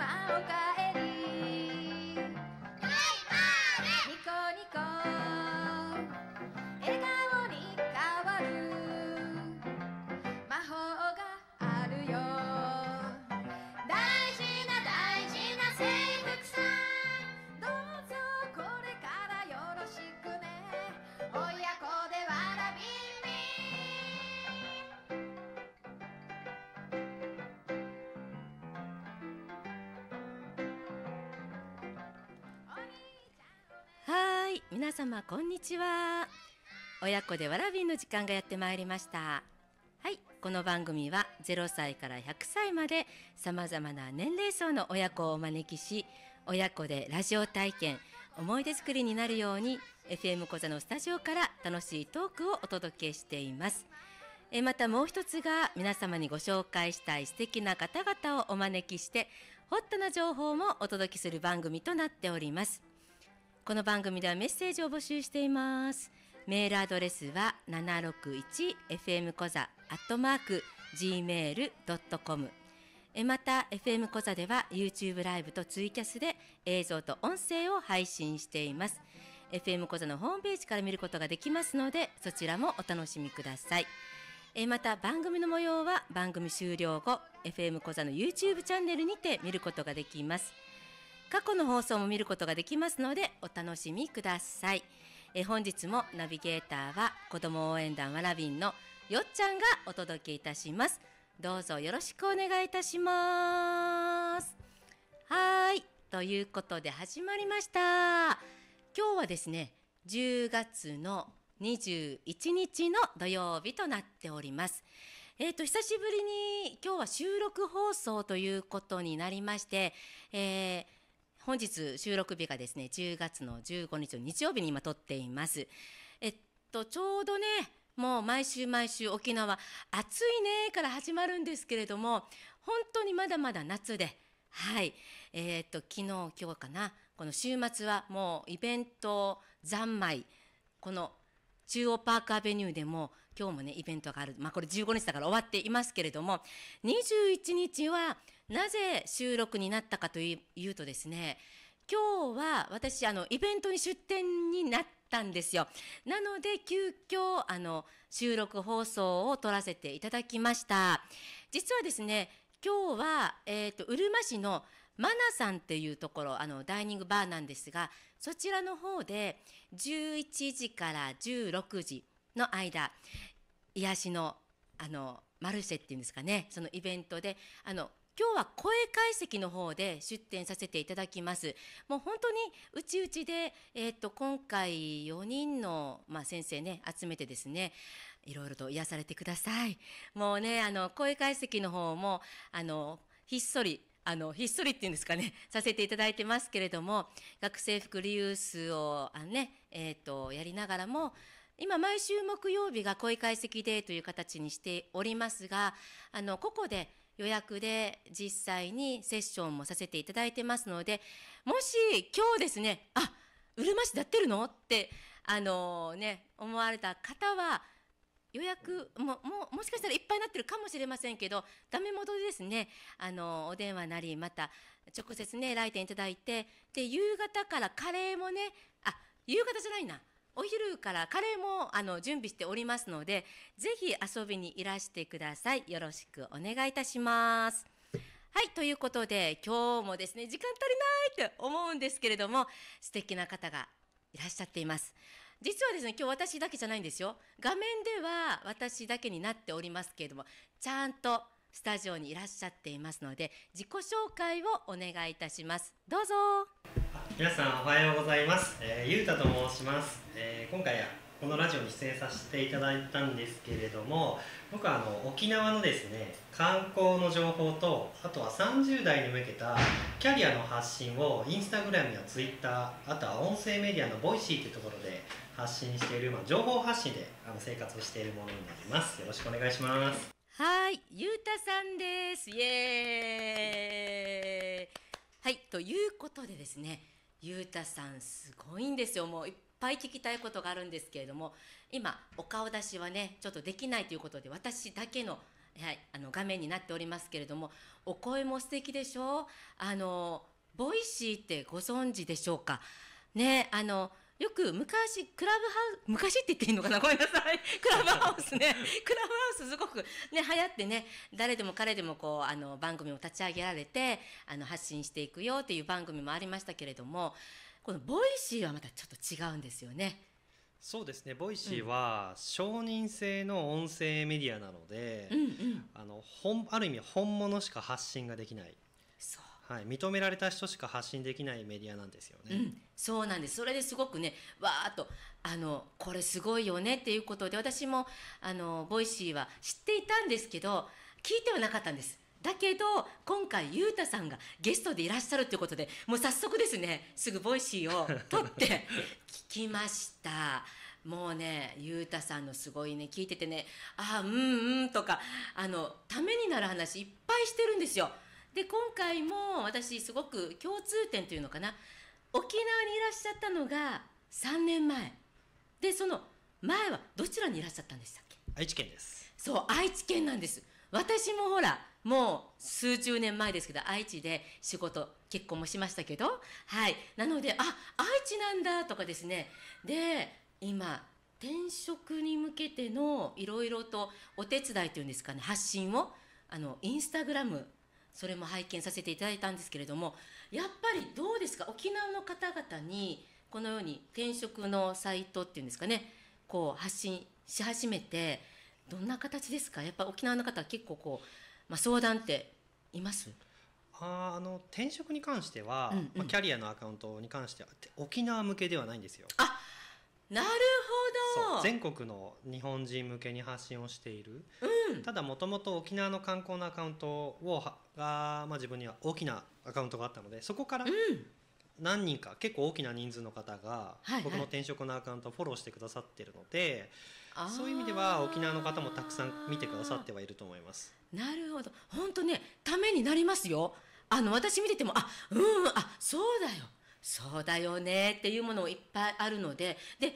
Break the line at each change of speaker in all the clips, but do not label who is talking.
mal cair. はい皆様こんにちは親子でわらびの時間がやってまいりましたはいこの番組は0歳から100歳までさまざまな年齢層の親子をお招きし親子でラジオ体験思い出作りになるように FM 小座のスタジオから楽しいトークをお届けしていますえまたもう一つが皆様にご紹介したい素敵な方々をお招きしてホットな情報もお届けする番組となっておりますこの番組ではメッセージを募集しています。メールアドレスは 761fm 小座アットマーク gmail.com また FM 小座では YouTube ライブとツイキャスで映像と音声を配信しています FM 小座のホームページから見ることができますのでそちらもお楽しみくださいまた番組の模様は番組終了後 FM 小座の YouTube チャンネルにて見ることができます過去の放送も見ることができますのでお楽しみくださいえ本日もナビゲーターは子ども応援団わらびんのよっちゃんがお届けいたしますどうぞよろしくお願いいたしますはいということで始まりました今日はですね10月の21日の土曜日となっております。えっ、ー、と、久しぶりに今日は収録放送ということになりまして、えー本日収録日がですね10月の15日の日曜日に今撮っています。えっとちょうどねもう毎週毎週沖縄暑いねから始まるんですけれども本当にまだまだ夏ではい、えー、っと昨日今日かなこの週末はもうイベント三昧この中央パークアベニューでも、今日もね、イベントがある。まあ、これ15日だから終わっていますけれども、21日は、なぜ収録になったかというとですね、今日は私、あの、イベントに出店になったんですよ。なので、急遽、あの、収録放送を撮らせていただきました。実はですね、今日は、えっ、ー、と、うるま市のマナさんっていうところ、あの、ダイニングバーなんですが、そちらの方で11時から16時の間癒しのあのマルシェっていうんですかねそのイベントであの今日は声解析の方で出展させていただきます。もう本当にうちうちで、えっ、ー、と、今回4人の、まあ、先生ね、集めてですね、いろいろと癒されてください。もうね、あの、声解析の方も、あの、ひっそりあの、ひっそりっていうんですかね、させていただいてますけれども、学生服リユースを、あね、えっ、ー、と、やりながらも、今、毎週木曜日が恋解析デーという形にしておりますが、あの、ここで予約で実際にセッションもさせていただいてますので、もし今日ですね、あ、うるま市だってるのって、あのー、ね、思われた方は、予約もももしかしたらいっぱいになってるかもしれませんけどダメ元でですねあのお電話なりまた直接ね来店いただいてで夕方からカレーもねあ夕方じゃないなお昼からカレーもあの準備しておりますのでぜひ遊びにいらしてくださいよろしくお願いいたします。はい、ということで今日もですね時間足りないって思うんですけれども素敵な方がいらっしゃっています。実はですね、今日私だけじゃないんですよ。画面では私だけになっておりますけれども、ちゃんとスタジオにいらっしゃっていますので、自己紹介をお願いいたします。どうぞ。
皆さんおはようございます。えー、ゆうたと申します。えー、今回はこのラジオに出演させていただいたんですけれども僕はあの沖縄のですね観光の情報とあとは30代に向けたキャリアの発信をインスタグラムやツイッターあとは音声メディアのボイシーというところで発信している、まあ、情報発信であの生活をしているものになりますよろしくお願いします
はいゆうたさんですイエーイはいということでですねゆうたさんすごいんですよもうぱい聞きたいことがあるんですけれども今お顔出しはねちょっとできないということで私だけの,、はい、あの画面になっておりますけれどもお声も素敵でしょう、あのボイシーってご存知でしょうかねあのよく昔、クラブハウス、昔って言っていいのかなごめんなさい。クラブハウスね。クラブハウスすごくね、流行ってね、誰でも彼でもこう、あの、番組を立ち上げられて、あの、発信していくよっていう番組もありましたけれども、このボイシーはまたちょっと違うんですよね。そうです
ねボイシーは承認制の音声メディアなので、あの本ある意味本物しか発信ができないはい、認められた人しか発信できないメディアなんですよね。うん、
そうなんです。それですごくね、わーっと、あの、これすごいよねっていうことで、私も、あの、ボイシーは知っていたんですけど、聞いてはなかったんです。だけど今回ゆうたさんがゲストでいらっしゃるということでもう早速ですねすぐボイシーを撮って 聞きました。もうね、ゆうたさんのすごいね、聞いててね、ああ、うんうんとか、あの、ためになる話いっぱいしてるんですよ。で、今回も私すごく共通点というのかな、沖縄にいらっしゃったのが3年前。で、その前はどちらにいらっしゃったんでしたっけ
愛知県です。
そう、愛知県なんです。私もほら、もう数十年前ですけど、愛知で仕事、結婚もしましたけど、はい。なので、あ、愛知なんだとかですね。で、今、転職に向けてのいろいろとお手伝いというんですかね、発信を、あの、インスタグラム、それも拝見させていただいたんですけれども、やっぱりどうですか沖縄の方々に、このように転職のサイトっていうんですかね、こう発信し始めて、どんな形ですかやっぱ沖縄の方は結構こう、まあ、相談っています
ああの転職に関しては、うんうん、まあ、キャリアのアカウントに関しては沖縄向けではないんですよ。あ
なるほど全
国の日本人向けに発信をしている、うん、ただもともと沖縄の観光のアカウントをはが、まあ、自分には大きなアカウントがあったのでそこから何人か結構大きな人数の方が僕の転職のアカウントをフォローしてくださってるので、はいはい、そういう意味では沖縄の方もたくさん見てくださってはいると思います。
なるほど本当ねためになりますよあの私見ててもあうんあそうだよそうだよねっていうものもいっぱいあるのでで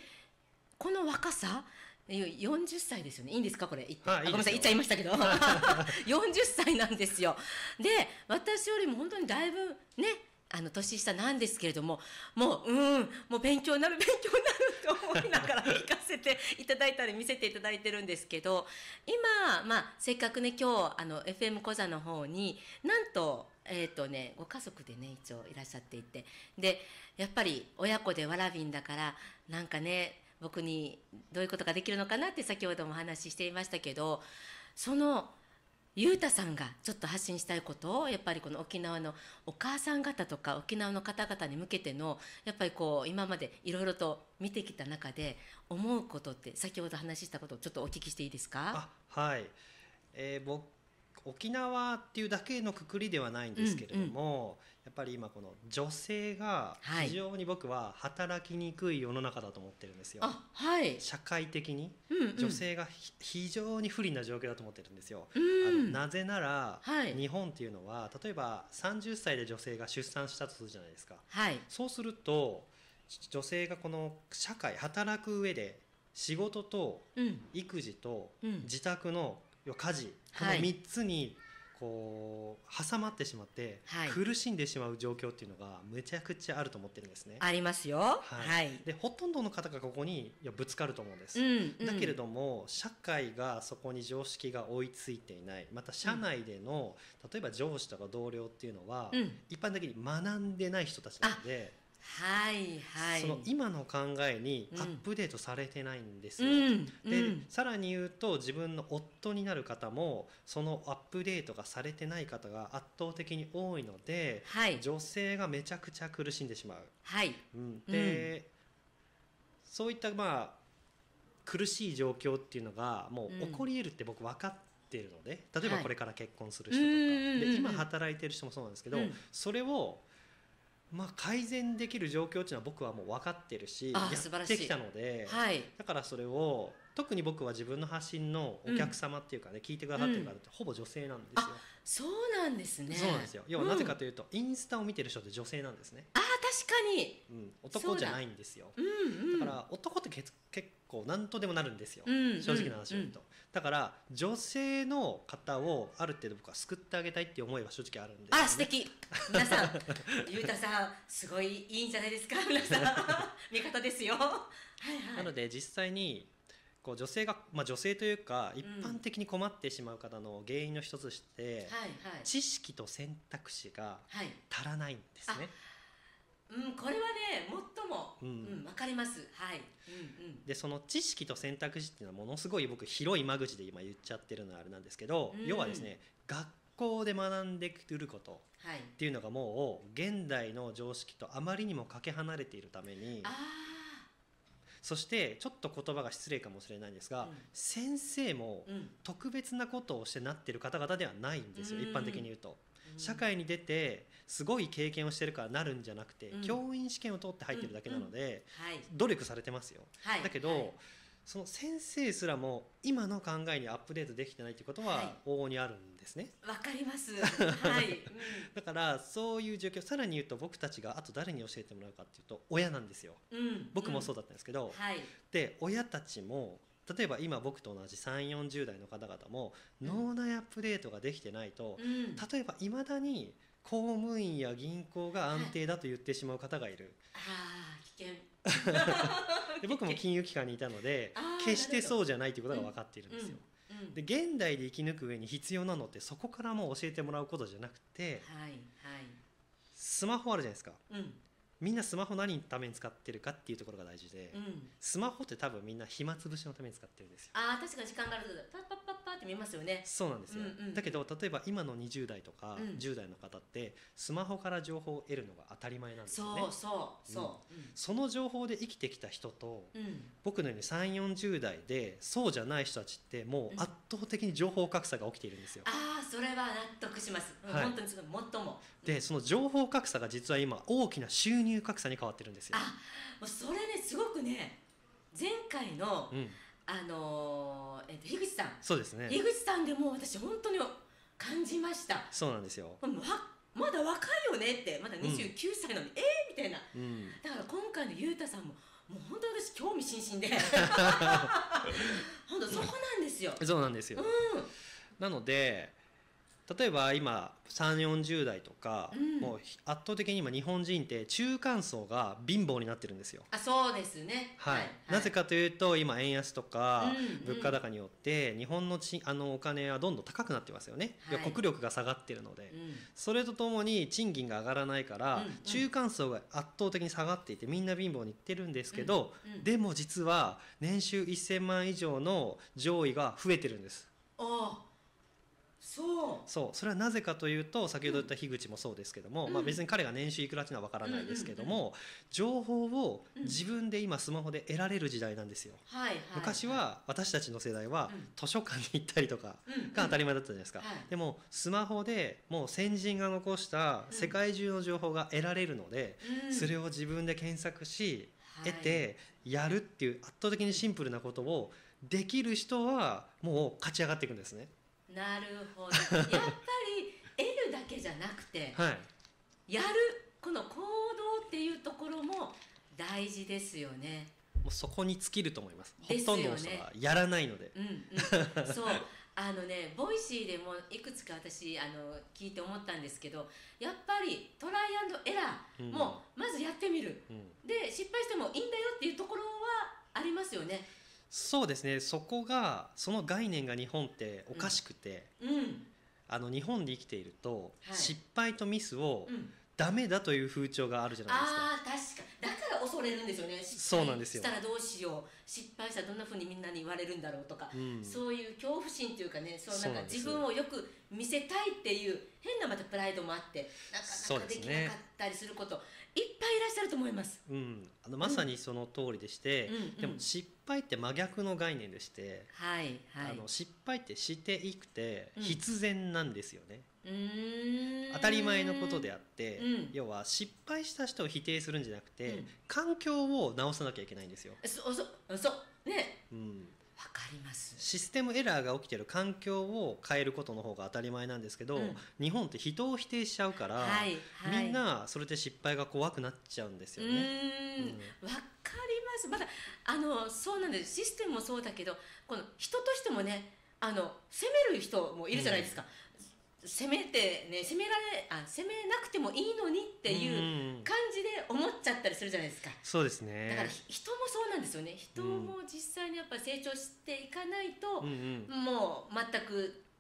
この若さ40歳ですよね。いいんですかこれ言って。あごめんなさい、言っちゃいましたけど。40 歳 なんですよ。で、私よりも本当にだいぶね、あの年下なんですけれどももううんもう勉強になる勉強になると思いながら 聞かせていただいたり見せていただいてるんですけど今、まあ、せっかくね今日あの FM 小座の方になんとえっ、ー、とねご家族でね一応いらっしゃっていてでやっぱり親子でわらびんだからなんかね僕にどういうことができるのかなって先ほどもお話ししていましたけどそのゆうたさんがちょっと発信したいことをやっぱりこの沖縄のお母さん方とか沖縄の方々に向けてのやっぱりこう今までいろいろと見てきた中で思うことって先ほど話したことをちょっとお聞きしていいですか
はい、えー、僕沖縄っていうだけのくくりではないんですけれども、うんうん、やっぱり今この女性が非常に僕は働きにくい世の中だと思ってるんですよ。はい、社会的に女性が非常に不利な状況だと思ってるんですよ。うん、あのなぜなら、日本っていうのは例えば30歳で女性が出産したとするじゃないですか。はい、そうすると女性がこの社会働く上で仕事と育児と自宅の家事この3つにこう挟まってしまって、はい、苦しんでしまう状況っていうのがめちゃくちゃあると思ってるんですね。ありますよ。はい。はい、でほとんどの方がここにいやぶつかると思うんです、うんうん、だけれども社会がそこに常識が追いついていないまた社内での、うん、例えば上司とか同僚っていうのは、うん、一般的に学んでない人たちなので。
はいはい、その
今の考えにアップデートされてないんですよ、うん、で、うん、さらに言うと自分の夫になる方もそのアップデートがされてない方が圧倒的に多いので、はい、女性がめちゃくちゃ苦しんでしまう。はい、うん、で、うん、そういったまあ苦しい状況っていうのがもう起こり得るって僕分かっててるので例えばこれから結婚する人とか、はい、で今働いてる人もそうなんですけど、うん、それをまあ、改善できる状況っていうのは僕はもう分かってるしやってきたので、はい、だからそれを特に僕は自分の発信のお客様っていうかね、うん、聞いてくださってる方ってほぼ女性なんですよ。
そうなんですね。そうなんですよ。要はなぜか
というと、うん、インスタを見てる人って女性なんですね。ああ確かに。うん、男じゃないんですよ。だうんうん、だから男って結構何とでもなるんですよ。うん正直な話を言うと、うん、だから女性の方をある程度僕は救ってあげたいっていう思いは正直あるんです、ね。あ素敵。
皆さん、ゆうたさんすごいいいんじゃないですか皆さん 味方ですよ。はいはい。なの
で実際にこう女性が、まあ、女性というか一般的に困ってしまう方の原因の一つして、うんはいはい、知識と選択肢が足らないんですね。
はい、うん、これはね最も、うん、うん、分かります、はいうんう
ん、でその知識と選択肢っていうのはものすごい僕広い間口で今言っちゃってるのはあれなんですけど、うん、要はですね学校で学んでくることっていうのがもう現代の常識とあまりにもかけ離れているために。あーそしてちょっと言葉が失礼かもしれないんですが、うん、先生も特別なことをしてなってる方々ではないんですよ、うん、一般的に言うと。社会に出てすごい経験をしてるからなるんじゃなくて、うん、教員試験を通って入ってるだけなので、努力されてますよ、はい、だけど、はいその先生すらも今の考えにアップデートできてないということは往々にあるんですね。
わ、はい、かります。は
い。だからそういう状況さらに言うと僕たちがあと誰に教えてもらうかっていうと親なんですよ。うん、僕もそうだったんですけど、うんはい、で親たちも例えば今僕と同じ3 4 0代の方々も脳内アップデートができてないと、例えばいまだに公務員や銀行が安定だと言ってしまう方がいる。
ああ危険。
で僕も金融機関にいたので決してそうじゃないということが分かっているんですよ。うんうん、で現代で生き抜く上に必要なのってそこからも教えてもらうことじゃなくて、はいはい、スマホあるじゃないですか、うん、みんなスマホ何のために使ってるかっていうところが大事で、スマホって多分みんな暇つぶしのために使ってるんですよ。
あ確かに時間があるパッパッって見ますよねそ
うなんですよ、うんうん、だけど例えば今の20代とか10代の方ってスマホから情報を得るのが当たり前なんですよね、そうそうそう、うん、その情報で生きてきた人と、うん、僕のように3 4 0代でそうじゃない人たちってもう圧倒的に情報格差が起きているんですよ、あ
あそれは納得します、はい、本当にそのもも、
でその情報格差が実は今大きな収入格差に変わってるんですよあ
もうそれねすごくね前回の、うんあのー、えっ、ー、と樋口さんそうですね樋口さんでも私本当に感じました
そうなんですよま
だ若いよねってまだ29歳なのに、うん、えー、みたいな、うん、だから今回のゆうたさんももう本当私興味津々で 本当そこなんですよ、
そうなんですよ、うん、なので例えば今340代とか、うん、もう圧倒的に今日本人って中間層が貧乏になってるんですよ。
あそうですね、
はい、はい、なぜかというと今円安とか物価高によって日本のちあのお金はどんどん高くなってますよね、はい、国力が下がってるので、うん、それとともに賃金が上がらないから、中間層が圧倒的に下がっていてみんな貧乏にいってるんですけど、うんうん、でも実は年収1000万以上の上位が増えてるんです。
おそう
そうそれはなぜかというと先ほど言った樋口もそうですけども、うん、まあ、別に彼が年収いくらっていうのは分からないですけども、情報を自分で今スマホで得られる時代なんですよ、
はいはい、昔
は私たちの世代は図書館に行ったりとかが当たり前だったじゃないですか、はい、でもスマホでもう先人が残した世界中の情報が得られるので、それを自分で検索し得てやるっていう圧倒的にシンプルなことをできる人はもう勝ち上がっていくんですね。
なるほど やっぱり得るだけじゃなくて、はい、やるこの行動っていうところも大事ですよね
もうそこに尽きると思います、ほとんどの人はやらないので、うんうん、そう
あのねボイシーでもいくつか私あの聞いて思ったんですけどやっぱりトライアンドエラーもまずやってみる、うん、で失敗してもいいんだよっていうところはありますよね
そうですねそこがその概念が日本っておかしくて、うん、あの日本で生きていると、はい、失敗とミスを、うんダメだという風潮があるじゃない
ですか。ああ、確か。だから恐れるんですよね。そうなんですよ。したらどうしよう。失敗したらどんなふうにみんなに言われるんだろうとか、うん、そういう恐怖心というかね、そうなんか自分をよく見せたいっていう変なまたプライドもあって、なかなかできなかったりすること、ね、ゃると思います、
うん、あのまさにその通りでして、うん、でも失敗って真逆の概念でして、はいはい、あの失敗ってしていくて必然なんですよね、
当たり前のことで
あって、うん、要は失敗した人を否定するんじゃなくて、うん、環境を直さなきゃいけないんですよ。
そそそね、
うん、かりますシステムエラーが起きてる環境を変えることの方が当たり前なんですけど、うん、日本って人を否定しちゃうから、はいはい、みんなそれで失敗が怖くなっちゃうんですよね。わ、うん、か
りますまだあのそうなんですシステムもそうだけどこの人としてもねあの責める人もいるじゃないですか。うん、責めてね責められあ責めなくてもいいのにっていう感じで思っちゃったりするじゃないですか。
そうですね。だから
人なんですよね人も実際にやっぱ成長していかないと、うんうん、もう全く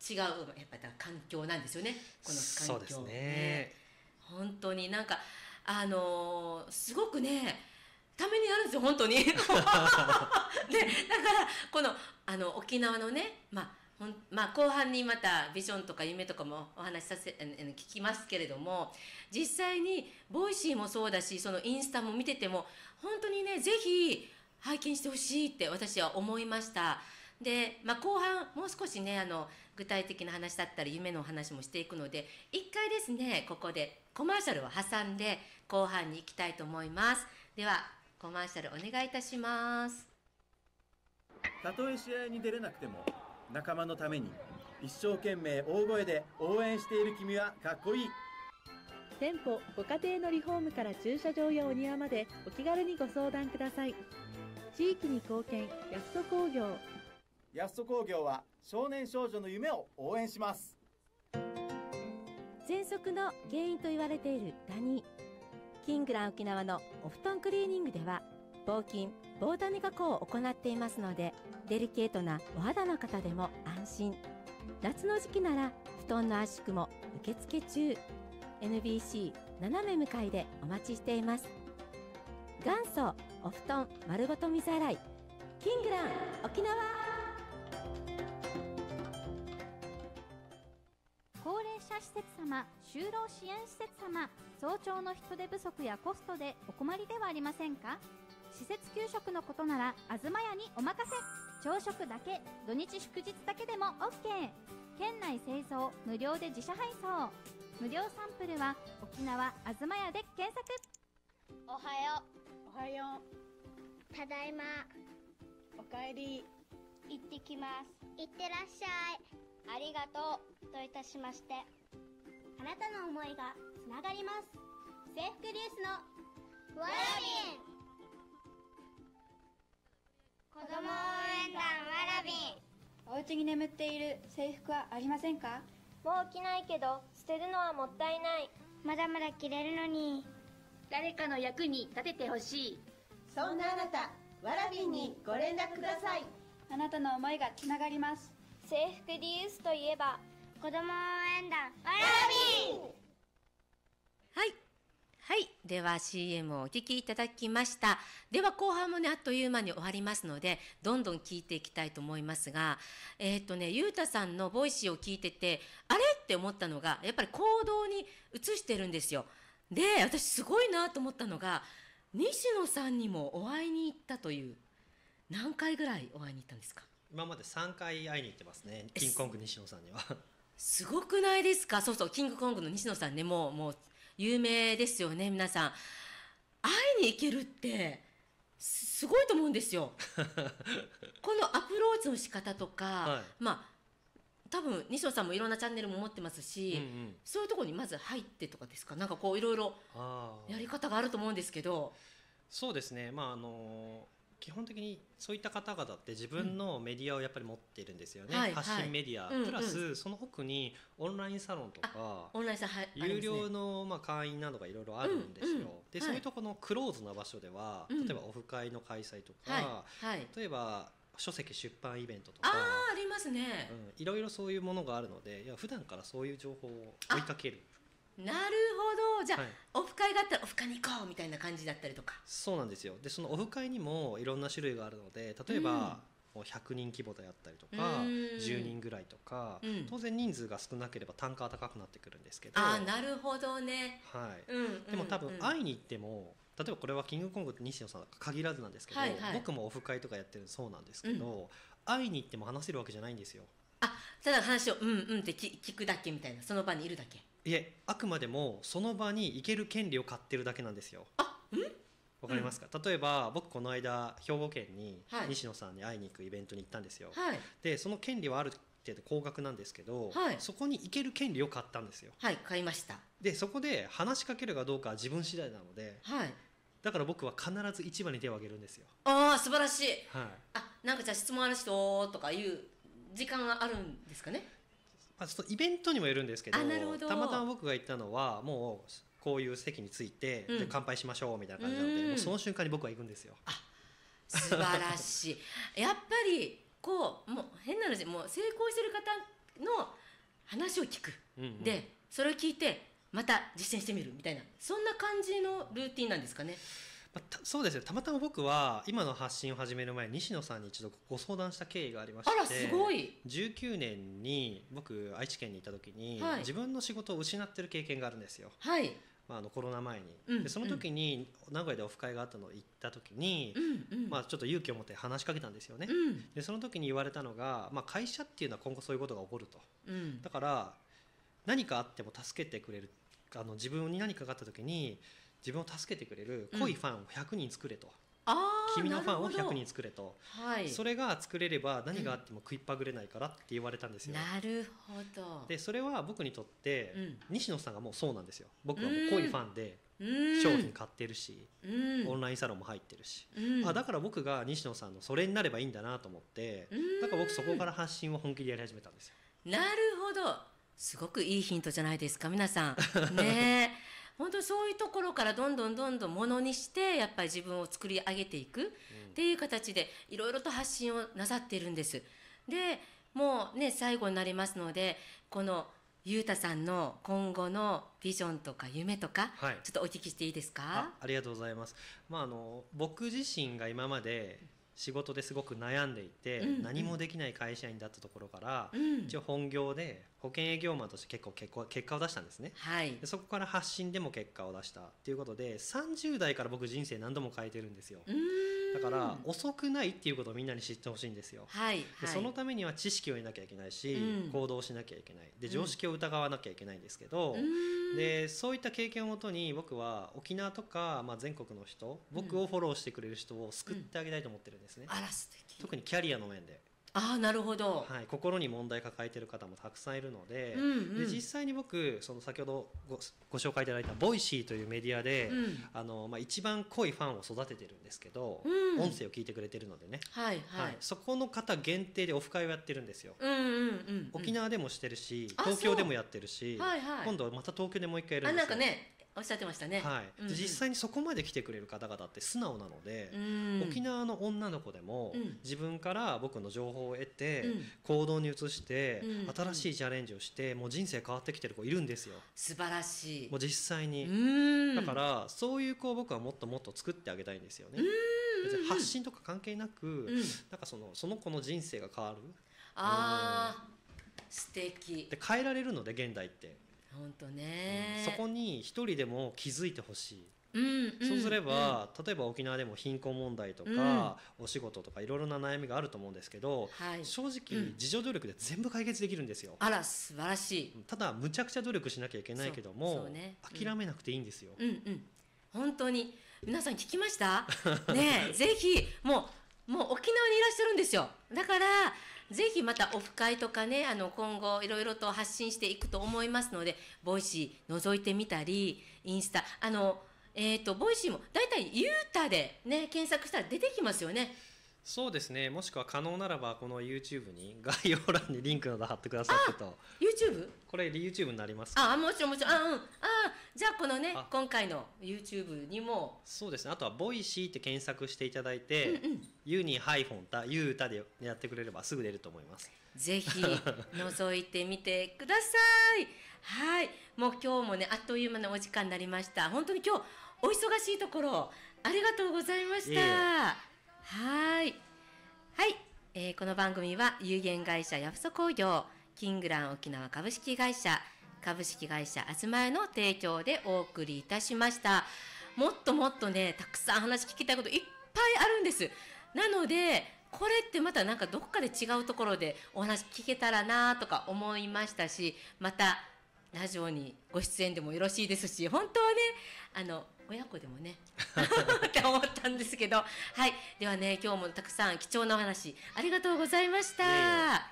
違うやっぱ環境なんですよねこの環境ね、ね、本当になんかあのー、すごくねためになるんですよ本当に でだからこのあの沖縄のねまあほんまあ、後半にまたビジョンとか夢とかもお話しさせ聞きますけれども実際にボイシーもそうだしそのインスタも見てても本当にねぜひ拝見してほしいって私は思いました。で、まあ、後半もう少しねあの具体的な話だったり夢の話もしていくので一回ですねここでコマーシャルを挟んで後半に行きたいと思いますではコマーシャルお願いいたしますたと
え試合に出れなくても仲間のために一生懸命大声で応援している君はかっこいい
店舗ご家庭のリフォームから駐車場やお庭までお気軽にご相談ください地域に貢献安戸工業安戸工業は少年少女の夢を応援します喘息の原因と言われているダニキングラン沖縄のお布団クリーニングでは防菌防ダニ加工を行っていますのでデリケートなお肌の方でも安心夏の時期なら布団の圧縮も受付中 NBC 斜め向かいでお待ちしています元祖お布団丸ごと水洗いキングラン沖縄高齢者施設様就労支援施設様早朝の人手不足やコストでお困りではありませんか施設給食のことなら東屋にお任せ朝食だけ土日祝日だけでも OK 県内製造無料で自社配送無料サンプルは沖縄東屋で検索おは
ようはようただいまおかえり
行ってきます行ってらっしゃいありがとうといたしましてあなたの思いがつながります制服リュースのわらびん子供も応援団わらびんお家に眠っている制服はありませんかもう着ないけど捨てるのはもったいないまだまだ着れるのに誰かの役に立ててほしいそんなあなたわらびにご連絡くださいあなたの思いがつながります制服リユースといえば子供も応援団わらびはいはい。では CM をお聴きいただきました。では後半もね、あっという間に終わりますので、どんどん聞いていきたいと思いますが、えっ、ー、とね、ゆうたさんのボイシーを聞いてて、あれって思ったのが、やっぱり行動に移してるんですよ。で私すごいなと思ったのが西野さんにもお会いに行ったという何回ぐらいお会いに行ったんですか
今まで3回会いに行ってますねキングコング西野さんには
すごくないですかそうそうキングコングの西野さんねもうもう有名ですよね皆さん会いに行けるってすごいと思うんですよ このアプローチの仕方とか、はい、まあ多分西野さんもいろんなチャンネルも持ってますし、うんうん、そういうところにまず入ってとかですかなんかこういろいろやり方があると思うんですけど
そうですねまああの基本的にそういった方々って自分のメディアをやっぱり持っているんですよね、うんはいはい、発信メディア、うんうん、プラスその奥にオンラインサロンとかオンラインサはい、有料のまあ会員などがいろいろあるんですよ、うんうん、で、はい、そういうとこのクローズな場所では、例えばオフ会の開催とか、はいはい、例えば書籍出版イベントとかあ
ありますね、
うん、いろいろそういうものがあるのでいや普段からそういう情報を追いかける
なるほどじゃあ、はい、オフ会があったらオフ会に行こうみたいな感じだったりとか
そうなんですよでそのオフ会にもいろんな種類があるので例えば、うん、100人規模であったりとか、う10人ぐらいとか、うん、当然人数が少なければ単価は高くなってくるんですけどあな
るほどね、
はい、うんうん、でも多分会いに行っても例えばこれはキングコングって西野さん限らずなんですけど、はいはい、僕もオフ会とかやってるそうなんですけど、うん、会いに行っても話せるわけじゃないんですよあ
ただ話をうんうんって聞くだけみたいなその場にいるだけ
いえあくまでもその場に行ける権利を買ってるだけなんですよあうんわかりますか、うん、例えば僕この間兵庫県に西野さんに会いに行くイベントに行ったんですよ、はい、でその権利はある程度高額なんですけど、はい、そこに行ける権利を買ったんですよ
はい買いました
でそこで話しかけるかどうかは自分次第なので、はい、だから僕は必ず市場に手を挙げるんですよ
ああ素晴らしい、はい、あなんかじゃあ質問ある人とかいう時間があるんですかね
まあ、ちょっとイベントにもよるんですけどたまたま僕が行ったのはもうこういう席について、うん、乾杯しましょうみたいな感じなので、もうその瞬間に僕は行くんですよ。あ
素晴らしい やっぱりこうもう変な話もう成功してる方の話を聞く、うんうん、でそれを聞いてまた実践してみるみたいなそんな感じのルーティンなんですかね。
まあ、そうですねたまたま僕は今の発信を始める前西野さんに一度ご相談した経緯がありましてあらすごい19年に僕愛知県にいた時に、はい、自分の仕事を失ってる経験があるんですよ。はいまあ、あのコロナ前に、うん、でその時に名古屋でオフ会があったのを行った時に、うんまあ、ちょっと勇気を持って話しかけたんですよね、うん、でその時に言われたのが、まあ、会社っていうのは今後そういうことが起こると、うん、だから何かあっても助けてくれるあの自分に何かがあった時に自分を助けてくれる濃いファンを100人作れと。
君のファンを100人
作れと、はい、それが作れれば何があっても食いっぱぐれないからって言われたんですよ。
なるほどで
それは僕にとって、うん、西野さんがもうそうなんですよ僕はもう濃いファンで商品買ってるし、オンラインサロンも入ってるし、あだから僕が西野さんのそれになればいいんだなと思って、だから僕そこ
から発信を本気でやり始めたんですよ。なるほどすごくいいヒントじゃないですか、皆さん。ね本当にそういうところからどんどんどんどんものにしてやっぱり自分を作り上げていくっていう形でいろいろと発信をなさっているんです。でもうね最後になりますのでこのゆうたさんの今後のビジョンとか夢とか、はい、ちょっとお聞きしていいですか
ありがとうございます、まあ、あの僕自身が今まで仕事ですごく悩んでいて、うんうん、何もできない会社員だったところから、うん、一応本業で保険営業マンとして結構結果結果を出したんですね、はい、でそこから発信でも結果を出したということで30代から僕人生何度も変えてるんですよ。うんだから遅くないっていうことをみんなに知ってほしいんですよ、はいはい、そのためには知識を得なきゃいけないし、うん、行動しなきゃいけないで常識を疑わなきゃいけないんですけど、うん、でそういった経験をもとに僕は沖縄とか、まあ、全国の人僕をフォローしてくれる人を救ってあげたいと思ってるんですね、うん、特にキャリアの面で。あなるほど、はい、心に問題抱えてる方もたくさんいるのでうんうん、で実際に僕その先ほどごご紹介いただいたボイシーというメディアで、うん、あのまあ、一番濃いファンを育ててるんですけど、うん、音声を聞いてくれてるのでね、はいはい、はい、そこの方限定でオフ会をやってるんですよ、うんうんうんうん、沖縄でもしてるし東京でもやってるし、はいはい、今度また東京でもう一回やるんですよなんか
ねおっしゃってましたね、はいうんうん、実
際にそこまで来てくれる方々って素直なので、うん、沖縄の女の子でも、うん、自分から僕の情報を得て、うん、行動に移して、新しいチャレンジをしてもう人生変わってきてる子いるんですよ
素晴らし
いもう実際にだからそういう子を僕はもっともっと作ってあげたいんですよね別に発信とか関係なく、なんかそのその子の人生が変わる
ああ
素敵で変えられるので現代って
本当ね、うん、そこ
に一人でも気づいてほしい。
うんうん、そうすれば、
例えば沖縄でも貧困問題とか、うん、お仕事とかいろいろな悩みがあると思うんですけど、
はい、正直、自
助努力で全部解決できるんですよあら
素晴らしい
ただむちゃくちゃ努力しなきゃいけないけども、ね、諦めなくていいんですよ、うん
うん本当に皆さん聞きましたねぜひもうもう沖縄にいらっしゃるんですよだからぜひまたオフ会とかね、あの、今後いろいろと発信していくと思いますので、ボイシー覗いてみたり、インスタ、あの、えっ、ー、と、ボイシーも、だいたいユータでね、検索したら出てきますよね。
そうですねもしくは可能ならばこの YouTube に 概要欄にリンクなど貼ってくださると YouTube? これ YouTube になりますか
あもちろんもちろんあ、うん、あじゃあこのね今回の YouTube にも
そうですねあとは「ボイシーって検索していただいて「うんうん、ユニハイフォンタユータ」でやってくれればすぐ出ると思います
ぜひ 覗いてみてくださいはいもう今日もねあっという間のお時間になりました本当に今日お忙しいところありがとうございました、えーはい。はい。えー、この番組は有限会社ヤフソ工業、キングラン沖縄株式会社、株式会社あずまえの提供でお送りいたしました。もっともっとね、たくさん話聞きたいこといっぱいあるんです。なので、これってまたなんかどっかで違うところでお話聞けたらなとか思いましたし、またラジオにご出演でもよろしいですし、本当はね、あの、親子でもねって思ったんですけどはいではね今日もたくさん貴重なお話ありがとうございましたは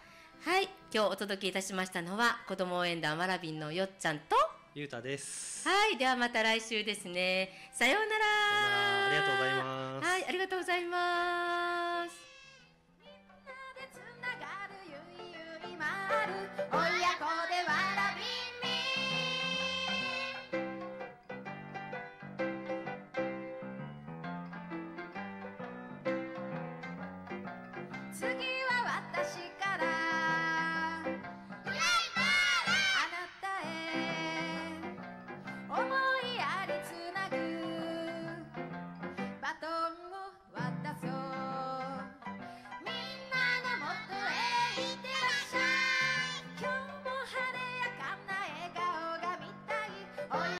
い今日お届けいたしましたのは子供応援団わらびんのよっちゃんと
ゆうたです
はいではまた来週ですねさようならありがとうございますはいありがとうございます